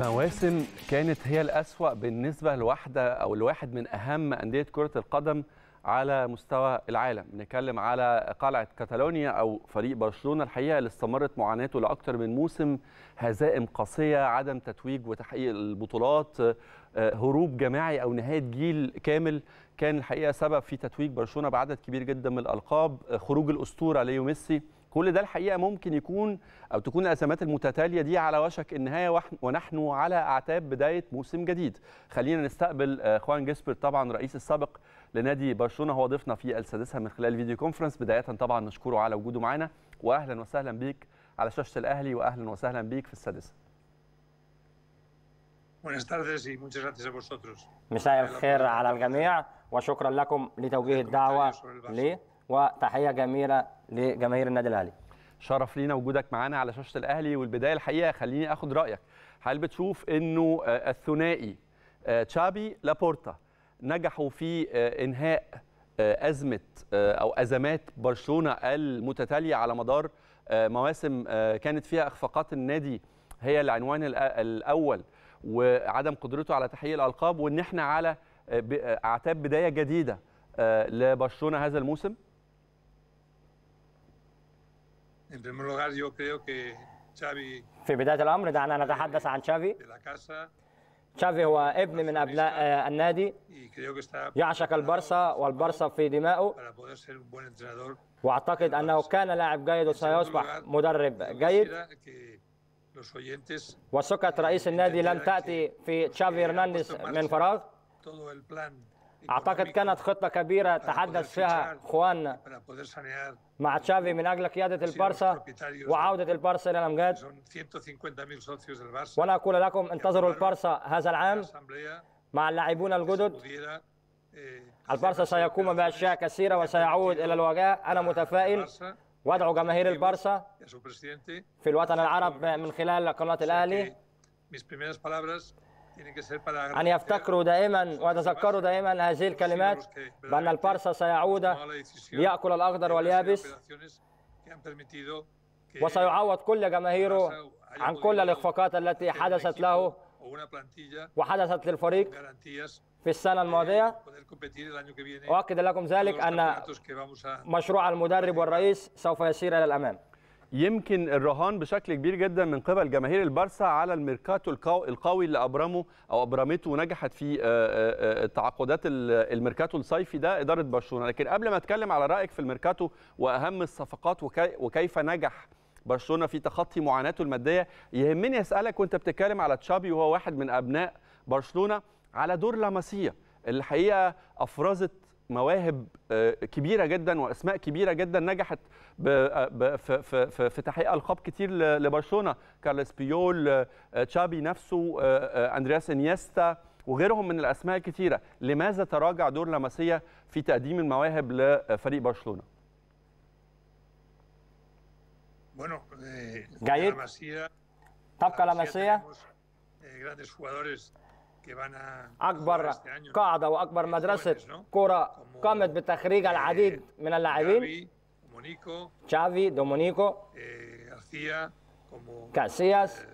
مواسم كانت هي الأسوأ بالنسبة لواحدة أو لواحد من أهم أندية كرة القدم على مستوى العالم نتكلم على قلعة كاتالونيا أو فريق برشلونة الحقيقة اللي استمرت معاناته لأكثر من موسم هزائم قاسية عدم تتويج وتحقيق البطولات آه، هروب جماعي أو نهاية جيل كامل كان الحقيقة سبب في تتويج برشلونة بعدد كبير جدا من الألقاب آه، خروج الأسطورة ليو ميسي كل ده الحقيقه ممكن يكون او تكون الازمات المتتاليه دي على وشك النهايه ونحن على اعتاب بدايه موسم جديد خلينا نستقبل آه، خوان جيسبر طبعا رئيس السابق لنادي برشلونه هو ضيفنا في السادسه من خلال الفيديو كونفرنس بدايه طبعا نشكره على وجوده معنا واهلا وسهلا بيك على شاشه الاهلي واهلا وسهلا بيك في السادسه مساء الخير على الجميع وشكرا لكم لتوجيه الدعوه لي وتحيه جميله لجماهير النادي الاهلي شرف لينا وجودك معانا على شاشه الاهلي والبدايه الحقيقه خليني اخد رايك هل بتشوف انه آه، الثنائي آه، تشابي لابورتا نجحوا في آه، انهاء ازمه او ازمات برشلونه المتتاليه على مدار مواسم كانت فيها اخفاقات النادي هي العنوان الاول وعدم قدرته على تحقيق الالقاب وان احنا على اعتاب بدايه جديده لبرشلونه هذا الموسم En primer lugar, yo creo que Xavi في بداية الأمر دعنا نتحدث عن تشافي تشافي هو ابن من أبناء آه، النادي يعشق البرسا والبرسا في دمائه واعتقد انه كان لاعب جيد وسيصبح مدرب جيد Que وثقة رئيس النادي لم تأتي في تشافي هرنانديز من فراغ أعتقد كانت خطة كبيرة تحدث فيها خوان مع تشافي من أجل قيادة البارسا وعودة البارسا إلى الأمجاد وأنا أقول لكم انتظروا البارسا هذا العام مع اللاعبون الجدد البارسا سيقوم بأشياء كثيرة وسيعود إلى الوجاء أنا متفائل وأدعو جماهير البارسا في الوطن العربي من خلال قناة الأهلي أن يفتكروا دائما ويتذكروا دائما هذه الكلمات بأن البارسا سيعود ليأكل الأخضر واليابس وسيعوض كل جماهيره عن كل الإخفاقات التي حدثت له وحدثت للفريق في السنة الماضية أؤكد لكم ذلك أن مشروع المدرب والرئيس سوف يسير إلى الأمام يمكن الرهان بشكل كبير جدا من قبل جماهير البارسا على الميركاتو القوي اللي ابرمه او ابرمته ونجحت في آه، آه، آه، تعاقدات الميركاتو الصيفي ده اداره برشلونه لكن قبل ما اتكلم على رايك في الميركاتو واهم الصفقات وكيف نجح برشلونه في تخطي معاناته الماديه يهمني اسالك وانت بتتكلم على تشابي وهو واحد من ابناء برشلونه على دور لاماسيا الحقيقه افرزت مواهب كبيره جدا واسماء كبيره جدا نجحت في تحقيق القاب كتير لبرشلونه كارلس بيول تشابي نفسه اندرياس انيستا وغيرهم من الاسماء الكتيرة لماذا تراجع دور لاماسيا في تقديم المواهب لفريق برشلونه bueno, eh, Gallet, la Masía, la Masía tenemos, eh, grandes jugadores اكبر قاعده واكبر مدرسه كره قامت بتخريج eh, العديد من اللاعبين تشافي دومونيكو كاسياس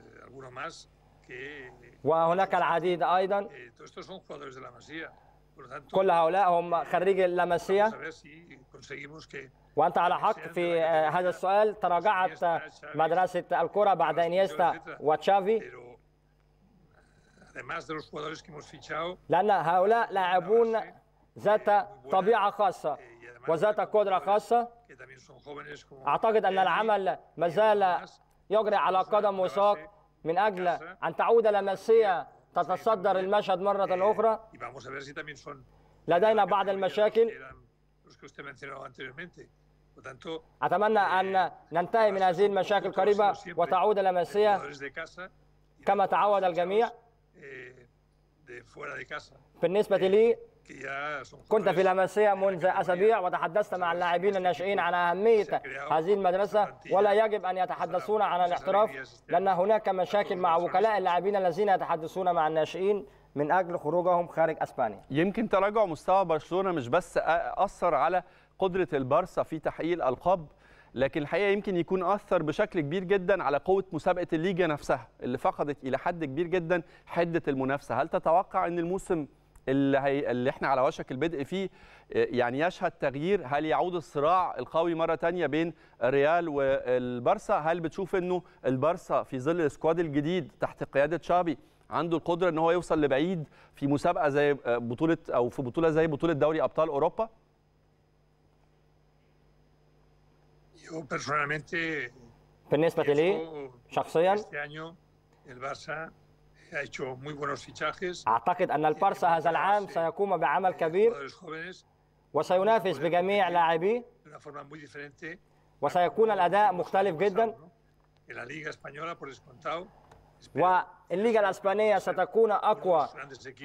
وهناك العديد ايضا eh, كل هؤلاء هم eh, خريج اللاماسية وانت على حق في هذا السؤال تراجعت مدرسه الكره بعد انيستا وتشافي además de los jugadores que hemos fichado, لأن هؤلاء لاعبون ذات eh, طبيعة خاصة eh, وذات قدرة خاصة أعتقد أن العمل ما زال يجري على قدم وساق من أجل أن تعود لمسيا eh, تتصدر المشهد مرة أخرى لدينا بعض المشاكل أتمنى أن ننتهي من هذه المشاكل قريبا وتعود لمسيا كما تعود الجميع Eh, بالنسبة eh, لي كنت في لاماسيا منذ أسابيع وتحدثت مع اللاعبين الناشئين على أهمية هذه المدرسة ولا يجب أن يتحدثون عن الاحتراف لأن هناك مشاكل مع وكلاء اللاعبين الذين يتحدثون مع الناشئين من أجل خروجهم خارج أسبانيا يمكن تراجع مستوى برشلونة مش بس أثر على قدرة البارسا في تحقيق الألقاب لكن الحقيقه يمكن يكون اثر بشكل كبير جدا على قوه مسابقه الليجا نفسها اللي فقدت الى حد كبير جدا حده المنافسه هل تتوقع ان الموسم اللي, هي... اللي احنا على وشك البدء فيه آه، يعني يشهد تغيير هل يعود الصراع القوي مره ثانيه بين الريال والبارسا هل بتشوف انه البارسا في ظل السكواد الجديد تحت قياده شابي عنده القدره ان هو يوصل لبعيد في مسابقه زي آه، بطوله او في بطوله زي بطوله دوري ابطال اوروبا بالنسبة لي شخصيا أعتقد أن البارسا هذا العام سيقوم بعمل كبير وسينافس بجميع لاعبيه وسيكون الأداء مختلف جدا والليجا الاسبانيه ستكون اقوى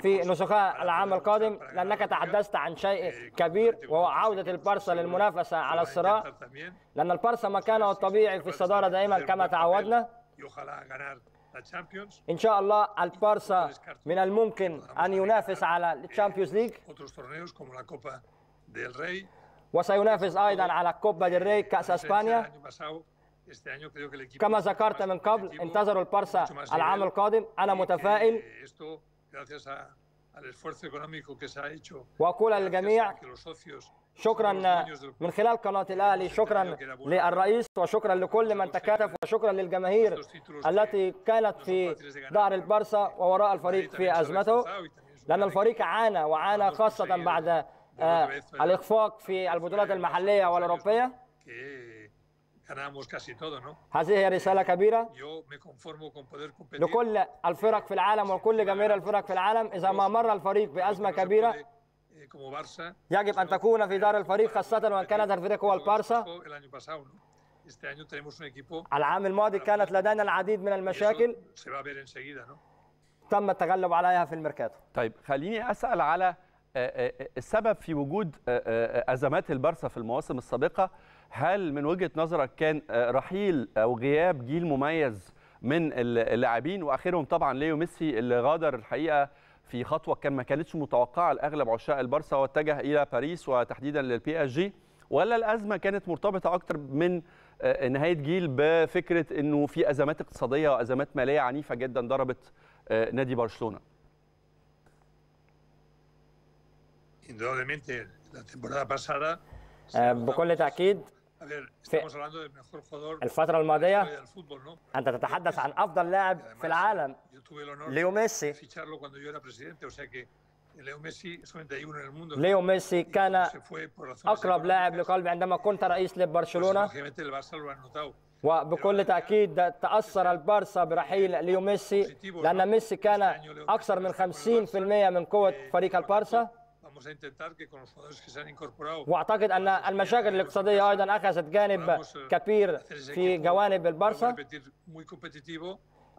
في نسخها العام القادم لانك تحدثت عن شيء كبير وهو عوده البارسا للمنافسه على الصراع لان البارسا مكانه الطبيعي في الصداره دائما كما تعودنا ان شاء الله البارسا من الممكن ان ينافس على الشامبيونز ليج وسينافس ايضا على كوبا ديل ري كاس اسبانيا كما ذكرت من قبل انتظروا البارسا العام القادم أنا متفائل وأقول للجميع شكرا من خلال قناة الأهلي شكرا للرئيس وشكرا لكل من تكاتف وشكرا للجماهير التي كانت في ظهر البارسا ووراء الفريق في أزمته لأن الفريق عانى وعانى خاصة بعد الإخفاق في البطولات المحلية والأوروبية ganamos casi todo, ¿no? هذه هي رسالة كبيرة. Yo me conformo con poder competir. لكل الفرق في العالم وكل جماهير الفرق في العالم إذا ما مر الفريق بأزمة كبيرة يجب أن تكون في دار الفريق خاصة وأن كانت الفريق هو البارسا. العام الماضي كانت لدينا العديد من المشاكل. تم التغلب عليها في الميركاتو. طيب خليني أسأل على آه، آه، آه، السبب في وجود أزمات البارسا في المواسم السابقة هل من وجهه نظرك كان آه، رحيل او غياب جيل مميز من اللاعبين واخرهم طبعا ليو ميسي اللي غادر الحقيقه في خطوه كان ما كانتش متوقعه لاغلب عشاق البارسا واتجه الى باريس وتحديدا للبي اس جي ولا الازمه كانت مرتبطه اكتر من آه، نهايه جيل بفكره انه في ازمات اقتصاديه وازمات ماليه عنيفه جدا ضربت آه، نادي برشلونه eh, بكل تأكيد a ver, estamos hablando del mejor jugador الفترة الماضية del fútbol, ¿no? أنت تتحدث عن أفضل لاعب في العالم ليو ميسي yo era o sea que ليو ميسي ليو ميسي كان أقرب لاعب لقلبي عندما كنت رئيس لبرشلونة وبكل تأكيد تأثر البارسا برحيل ليو ميسي لأن ميسي كان أكثر من 50% من قوة فريق البارسا واعتقد ان المشاكل الاقتصاديه ايضا اخذت جانب eh, كبير في جوانب البارسا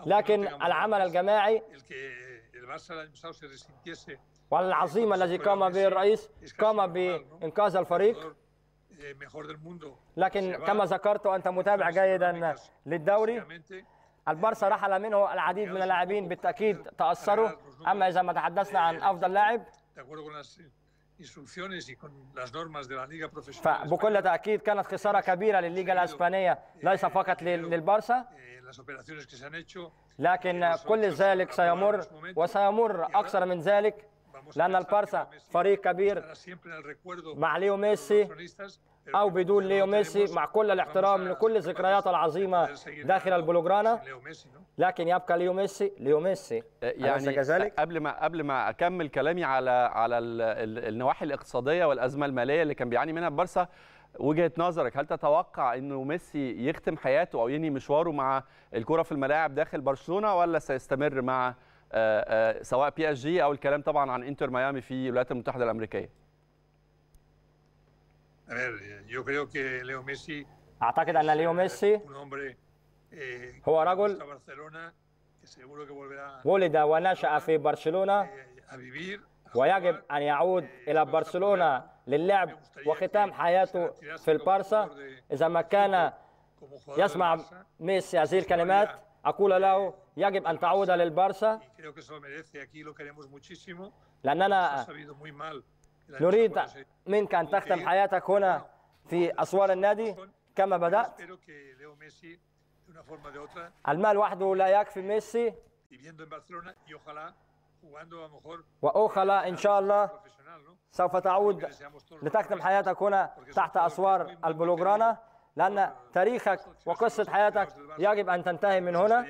لكن العمل الجماعي والعظيم الذي قام به الرئيس قام بانقاذ الفريق eh, لكن كما ذكرت انت متابع جيدا للدوري البارسا eh, رحل منه العديد من اللاعبين بالتاكيد تاثروا اما اذا ما تحدثنا عن افضل لاعب de acuerdo con las instrucciones y con las normas de la Liga Profesional. فبكل تأكيد كانت خسارة كبيرة للليغا الإسبانية ليس فقط للبارسا las operaciones que se han hecho. لكن كل ذلك سيمر وسيمر أكثر من ذلك لأن البارسا فريق كبير مع ليو ميسي أو بدون ليو ميسي مع كل الاحترام لكل الذكريات العظيمة داخل البلوجرانا لكن يبقى ليو ميسي ليو ميسي آه، يعني كذلك قبل ما قبل ما أكمل كلامي على على النواحي الاقتصادية والأزمة المالية اللي كان بيعاني منها البارسا وجهه نظرك هل تتوقع انه ميسي يختم حياته او ينهي مشواره مع الكره في الملاعب داخل برشلونه ولا سيستمر مع آه، آه، سواء بي اس جي او الكلام طبعا عن انتر ميامي في الولايات المتحده الامريكيه اعتقد ان ليو ميسي eh, eh, هو رجل ولد ونشا في برشلونه eh, ويجب ان يعود الى برشلونه للعب وختام حياته في البارسا اذا ما كان يسمع ميسي هذه الكلمات أقول له يجب أن تعود للبارسا لأننا نريد منك أن تختم حياتك هنا في أسوار النادي كما بدأت المال وحده لا يكفي ميسي وأخلا إن شاء الله سوف تعود لتختم حياتك هنا تحت أسوار البلوغرانا لأن تاريخك وقصة حياتك يجب أن تنتهي من هنا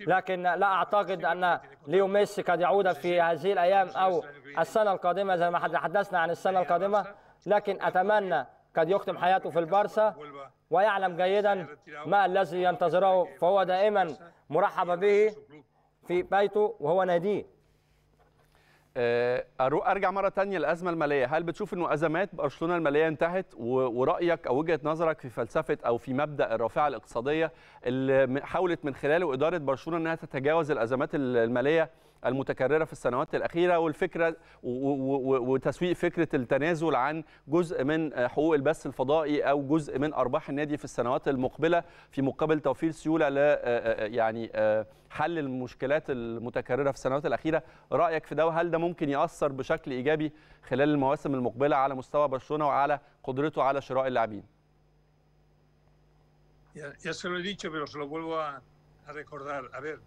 لكن لا أعتقد أن ليو ميسي قد يعود في هذه الأيام أو السنة القادمة زي ما تحدثنا عن السنة القادمة لكن أتمنى قد يختم حياته في البارسا ويعلم جيدا ما الذي ينتظره فهو دائما مرحب به في بيته وهو ناديه آه، ارجع مره تانية للازمه الماليه هل بتشوف انه ازمات برشلونه الماليه انتهت ورايك او وجهه نظرك في فلسفه او في مبدا الرافعه الاقتصاديه اللي حاولت من خلاله اداره برشلونه انها تتجاوز الازمات الماليه المتكرره في السنوات الاخيره والفكره وتسويق فكره التنازل عن جزء من حقوق البث الفضائي او جزء من ارباح النادي في السنوات المقبله في مقابل توفير سيوله ل آه، آه، آه، يعني حل المشكلات المتكرره في السنوات الاخيره رايك في ده وهل ده ممكن ياثر بشكل ايجابي خلال المواسم المقبله على مستوى برشلونه وعلى قدرته على شراء اللاعبين Ya, ya se lo he dicho, pero se lo vuelvo a, a recordar. A ver,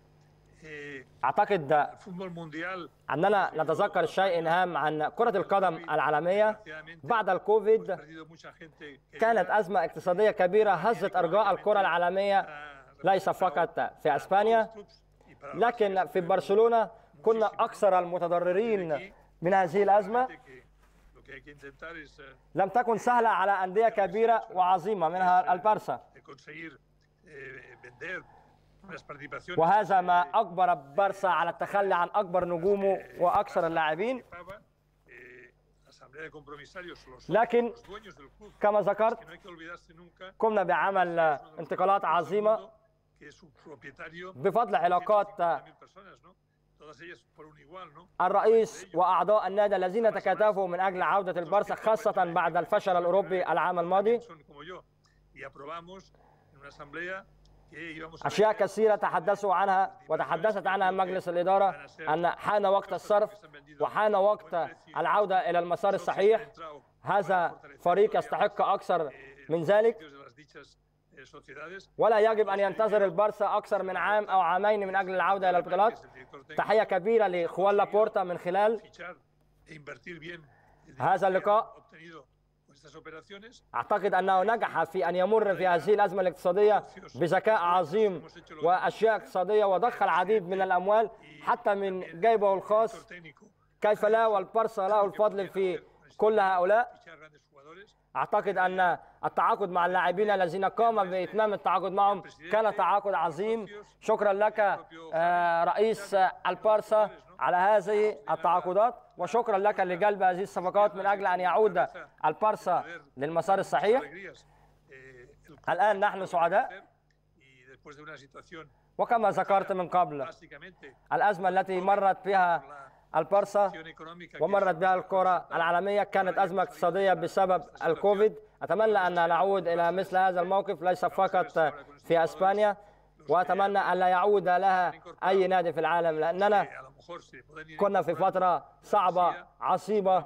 اعتقد اننا نتذكر شيء هام عن كره القدم العالميه بعد الكوفيد كانت ازمه اقتصاديه كبيره يعني هزت ارجاء الكره العالميه آه، ليس فقط في اسبانيا لكن في برشلونه كنا اكثر المتضررين من هذه الازمه لم تكن سهله على انديه كبيره وعظيمه منها البارسا وهذا ما أجبر بارسا على التخلي عن أكبر نجومه وأكثر اللاعبين لكن eh, كما ذكرت قمنا بعمل انتقالات عظيمة بفضل علاقات الرئيس وأعضاء النادي الذين تكاتفوا من أجل عودة البارسا خاصة بعد الفشل الأوروبي العام الماضي أشياء كثيرة تحدثوا عنها وتحدثت عنها مجلس الإدارة أن حان وقت الصرف وحان وقت العودة إلى المسار الصحيح هذا فريق يستحق أكثر من ذلك ولا يجب أن ينتظر البارسا أكثر من عام أو عامين من أجل العودة إلى البطولات تحية كبيرة لخوان لابورتا من خلال e هذا اللقاء أعتقد أنه نجح في أن يمر في هذه الأزمة الاقتصادية بذكاء عظيم وأشياء اقتصادية وضخ العديد من الأموال حتى من جيبه الخاص كيف لا والبارسا له الفضل في كل هؤلاء أعتقد أن التعاقد مع اللاعبين الذين قام بإتمام التعاقد معهم كان تعاقد عظيم شكرا لك آه، رئيس البارسا على هذه التعاقدات وشكرا لك لجلب هذه الصفقات من أجل أن يعود البارسا للمسار الصحيح الآن نحن سعداء وكما ذكرت من قبل الأزمة التي مرت بها البارسا ومرت بها الكرة العالمية كانت أزمة اقتصادية بسبب الكوفيد أتمنى أن نعود إلى مثل هذا الموقف ليس فقط في أسبانيا وأتمنى أن لا يعود لها أي نادي في العالم لأننا كنا في فترة صعبة عصيبة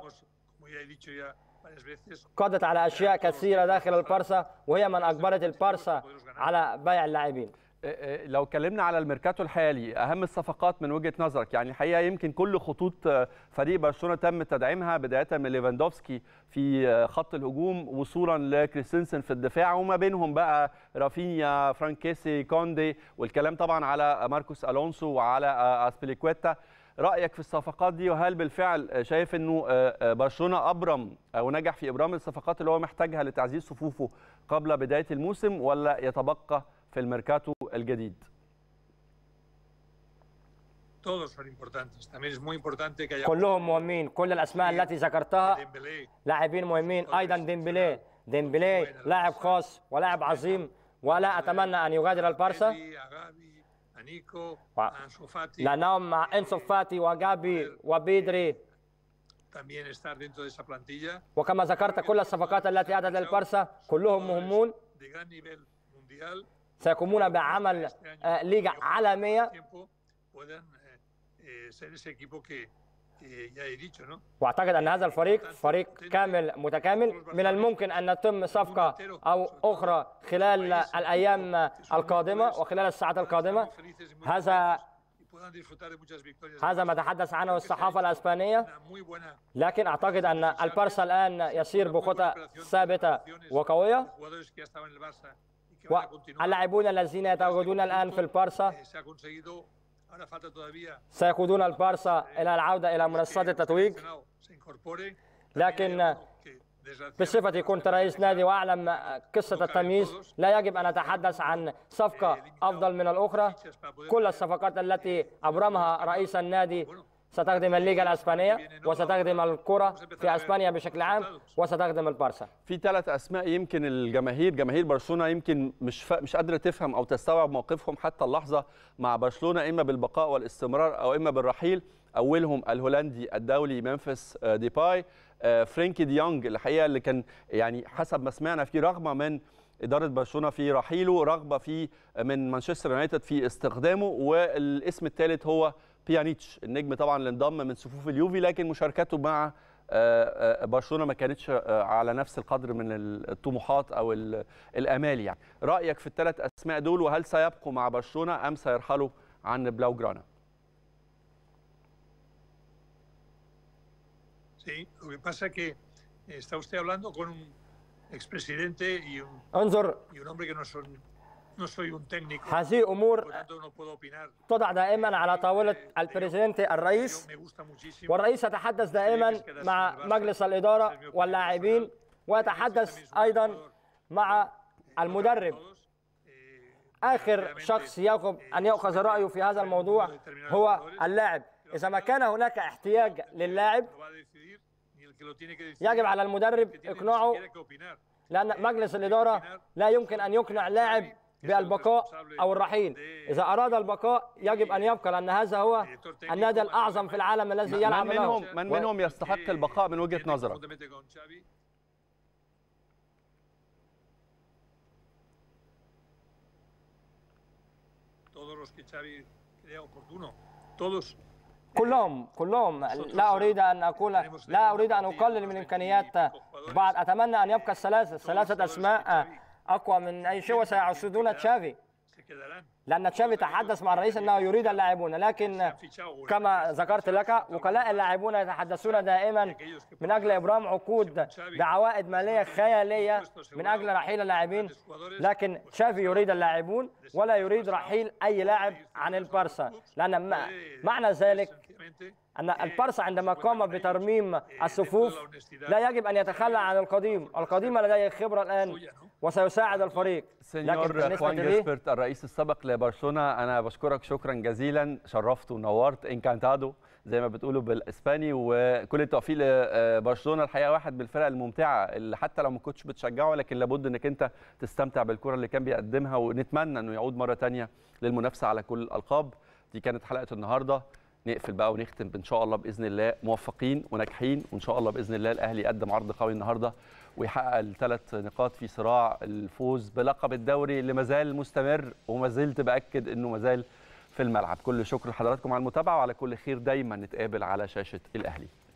قضت على أشياء كثيرة داخل البارسا وهي من أجبرت البارسا على بيع اللاعبين آه، آه، لو اتكلمنا على الميركاتو الحالي اهم الصفقات من وجهه نظرك يعني الحقيقه يمكن كل خطوط آه، فريق برشلونه تم تدعيمها بدايه من ليفاندوفسكي في خط الهجوم وصولا لكريستنسن في الدفاع وما بينهم بقى رافينيا فرانكيسي كوندي والكلام طبعا على ماركوس الونسو وعلى اسبيليكويتا رايك في الصفقات دي وهل بالفعل شايف انه برشلونه ابرم او نجح في ابرام الصفقات اللي هو محتاجها لتعزيز صفوفه قبل بدايه الموسم ولا يتبقى في الميركاتو الجديد كلهم مهمين كل الاسماء التي ذكرتها لاعبين مهمين ايضا ديمبلي ديمبلي لاعب خاص ولاعب عظيم ولا اتمنى ان يغادر البارسا لانهم مع انسو فاتي وجابي وبيدري وكما ذكرت كل الصفقات التي اتت للبارسا كلهم مهمون سيقومون بعمل آه، ليجا عالميه eh, eh, eh, واعتقد ان هذا الفريق فريق كامل متكامل من الممكن ان تتم صفقه او اخرى خلال الايام القادمه وخلال الساعات القادمه هذا هذا ما تحدث عنه الصحافة الأسبانية لكن أعتقد أن البارسا الآن يسير بخطى ثابتة وقوية اللاعبون الذين يتواجدون الآن في البارسا سيقودون البارسا إلى العودة إلى منصات التتويج لكن بصفتي كنت رئيس نادي واعلم قصه التمييز لا يجب ان اتحدث عن صفقه افضل من الاخرى كل الصفقات التي ابرمها رئيس النادي ستخدم الليغا الاسبانيه وستخدم الكره في اسبانيا بشكل عام وستخدم البارسا في ثلاث اسماء يمكن الجماهير جماهير برشلونه يمكن مش ف... مش قادره تفهم او تستوعب موقفهم حتى اللحظه مع برشلونه اما بالبقاء والاستمرار او اما بالرحيل اولهم الهولندي الدولي ممفيس آه، ديباي آه، فرينكي ديونج الحقيقه اللي كان يعني حسب ما سمعنا في رغبه من اداره برشلونه في رحيله رغبه في آه، من مانشستر يونايتد في استخدامه والاسم الثالث هو بيانيتش النجم طبعا اللي انضم من صفوف اليوفي لكن مشاركته مع آه، آه، برشلونه ما كانتش آه، على نفس القدر من الطموحات او الامال يعني رايك في الثلاث اسماء دول وهل سيبقوا مع برشلونه ام سيرحلوا عن بلاو جرانا انظر هذه أمور تضع دائما على طاولة البريزيدنت الرئيس والرئيس يتحدث دائما مع مجلس الإدارة واللاعبين ويتحدث أيضا مع المدرب آخر شخص يجب أن يؤخذ رأيه في هذا الموضوع هو اللاعب إذا ما كان هناك احتياج للاعب يجب على المدرب إقناعه لأن مجلس الإدارة لا يمكن أن يقنع لاعب بالبقاء او الرحيل اذا اراد البقاء يجب ان يبقى لان هذا هو النادي الاعظم في العالم الذي يلعب من منهم من منهم يستحق البقاء من وجهه نظرك كلهم كلهم لا eh, اريد ان اقول لا اريد ان اقلل من امكانيات بعض اتمنى ان يبقى الثلاثه ثلاثه اسماء اقوى من اي شيء وسيعصدون تشافي لان تشافي تحدث مع الرئيس يعني انه يريد اللاعبون لكن كما ذكرت لك وكلاء اللاعبون يتحدثون دائما من اجل ابرام عقود بعوائد ماليه خياليه من اجل رحيل اللاعبين لكن تشافي يريد اللاعبون ولا يريد رحيل اي لاعب عن البارسا لان معنى ذلك أن eh, البارسا عندما قام بترميم eh, الصفوف لا يجب أن يتخلى عن القديم القديم لديه خبرة الآن وسيساعد الفريق سنيور خوان جيسبرت الرئيس السابق لبرشلونة أنا بشكرك شكرا جزيلا شرفت ونورت إنكانتادو زي ما بتقولوا بالاسباني وكل التوفيق لبرشلونه الحقيقه واحد بالفرق الممتعه اللي حتى لو ما كنتش بتشجعه لكن لابد انك انت تستمتع بالكره اللي كان بيقدمها ونتمنى انه يعود مره ثانيه للمنافسه على كل الالقاب دي كانت حلقه النهارده نقفل بقى ونختم ان شاء الله باذن الله موفقين وناجحين وان شاء الله باذن الله الاهلي يقدم عرض قوي النهارده ويحقق الثلاث نقاط في صراع الفوز بلقب الدوري اللي مازال مستمر وما زلت باكد انه مازال في الملعب كل شكر لحضراتكم على المتابعه وعلى كل خير دايما نتقابل على شاشه الاهلي